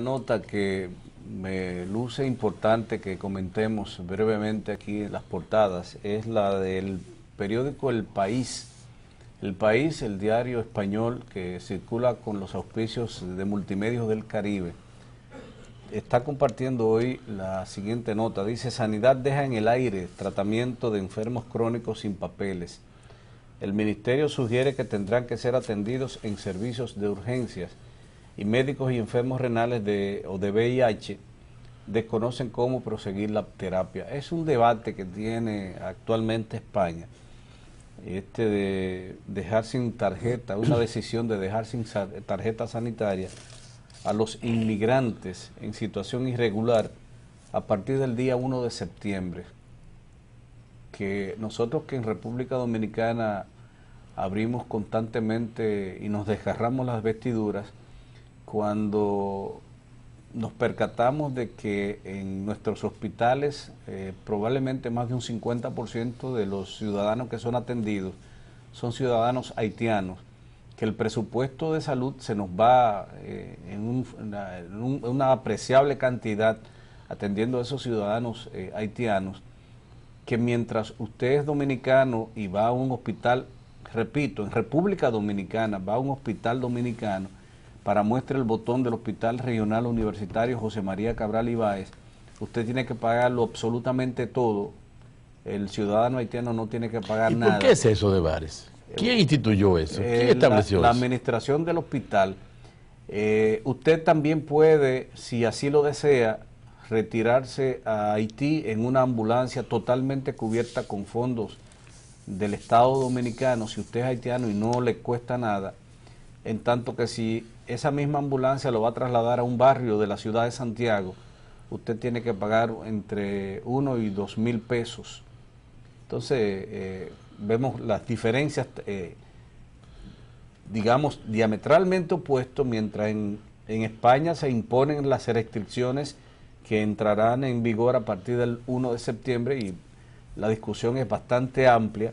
nota que me luce importante que comentemos brevemente aquí en las portadas es la del periódico El País. El País, el diario español que circula con los auspicios de Multimedios del Caribe, está compartiendo hoy la siguiente nota. Dice, Sanidad deja en el aire tratamiento de enfermos crónicos sin papeles. El ministerio sugiere que tendrán que ser atendidos en servicios de urgencias y médicos y enfermos renales de, o de VIH desconocen cómo proseguir la terapia. Es un debate que tiene actualmente España, este de dejar sin tarjeta, una decisión de dejar sin tarjeta sanitaria a los inmigrantes en situación irregular a partir del día 1 de septiembre. Que nosotros que en República Dominicana abrimos constantemente y nos desgarramos las vestiduras, cuando nos percatamos de que en nuestros hospitales eh, probablemente más de un 50% de los ciudadanos que son atendidos son ciudadanos haitianos, que el presupuesto de salud se nos va eh, en, una, apreciable cantidad atendiendo a esos ciudadanos eh, haitianos, que mientras usted es dominicano y va a un hospital, repito, en República Dominicana, va a un hospital dominicano, para muestra el botón del Hospital Regional Universitario José María Cabral Ibáez, usted tiene que pagarlo absolutamente todo. El ciudadano haitiano no tiene que pagar nada. ¿Qué es eso de bares? ¿Quién eh, instituyó eso? ¿Quién eh, estableció la, eso? La administración del hospital. Eh, usted también puede, si así lo desea, retirarse a Haití en una ambulancia totalmente cubierta con fondos del Estado Dominicano, si usted es haitiano y no le cuesta nada en tanto que si esa misma ambulancia lo va a trasladar a un barrio de la ciudad de Santiago, usted tiene que pagar entre 1 y 2 mil pesos. Entonces, eh, vemos las diferencias, eh, digamos, diametralmente opuestas, mientras en, en España se imponen las restricciones que entrarán en vigor a partir del 1 de septiembre y la discusión es bastante amplia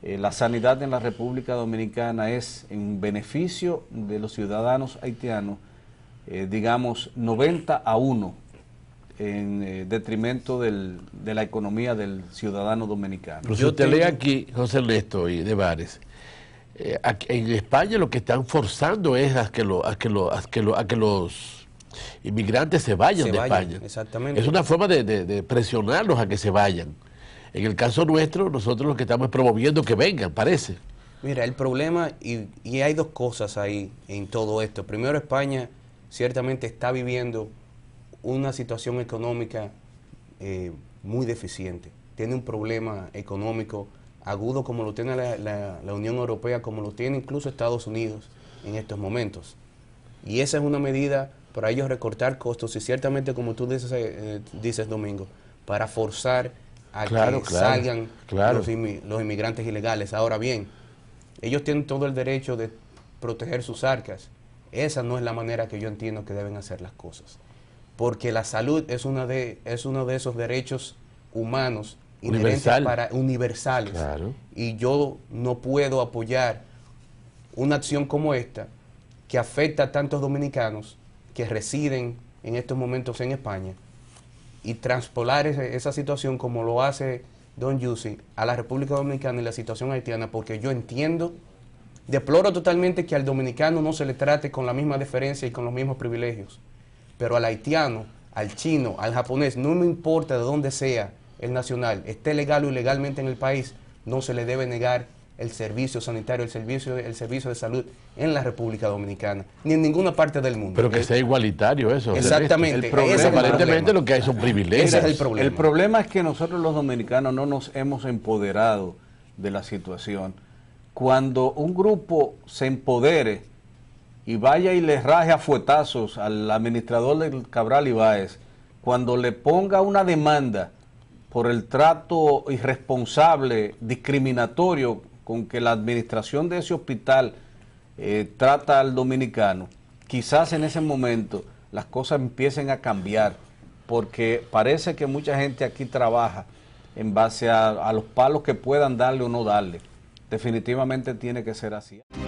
eh, la sanidad en la República Dominicana es en beneficio de los ciudadanos haitianos, eh, digamos, 90 a 1 en eh, detrimento de la economía del ciudadano dominicano. Yo te leo aquí, José Ernesto y de Vares, en España lo que están forzando es a que, lo, a que, que, los inmigrantes se vayan de España. Es una forma de, de presionarlos a que se vayan. En el caso nuestro, nosotros lo que estamos promoviendo que vengan, parece. Mira, el problema, y, hay dos cosas ahí en todo esto. Primero, España ciertamente está viviendo una situación económica eh, muy deficiente. Tiene un problema económico agudo como lo tiene la, Unión Europea, como lo tiene incluso Estados Unidos en estos momentos. Y esa es una medida para ellos recortar costos y ciertamente, como tú dices eh, Domingo, para forzar a que salgan Los, inmigrantes ilegales. Ahora bien, ellos tienen todo el derecho de proteger sus arcas. Esa no es la manera que yo entiendo que deben hacer las cosas. Porque la salud es, una de, es uno de esos derechos humanos Universal. para universales. Y yo no puedo apoyar una acción como esta que afecta a tantos dominicanos que residen en estos momentos en España y transpolar esa situación como lo hace Don Yusi a la República Dominicana y la situación haitiana, porque yo entiendo, deploro totalmente que al dominicano no se le trate con la misma deferencia y con los mismos privilegios, pero al haitiano, al chino, al japonés, no me importa de dónde sea el nacional, esté legal o ilegalmente en el país, no se le debe negar el servicio sanitario, el servicio, el servicio de salud en la República Dominicana, ni en ninguna parte del mundo. Pero que sea igualitario eso. Exactamente. El es aparentemente lo que hay son privilegios. el problema. El problema es que nosotros los dominicanos no nos hemos empoderado de la situación. Cuando un grupo se empodere y vaya y le raje a fuetazos al administrador del Cabral Ibáez, cuando le ponga una demanda por el trato irresponsable, discriminatorio con que la administración de ese hospital eh, trata al dominicano, quizás en ese momento las cosas empiecen a cambiar, porque parece que mucha gente aquí trabaja en base a los palos que puedan darle o no darle. Definitivamente tiene que ser así.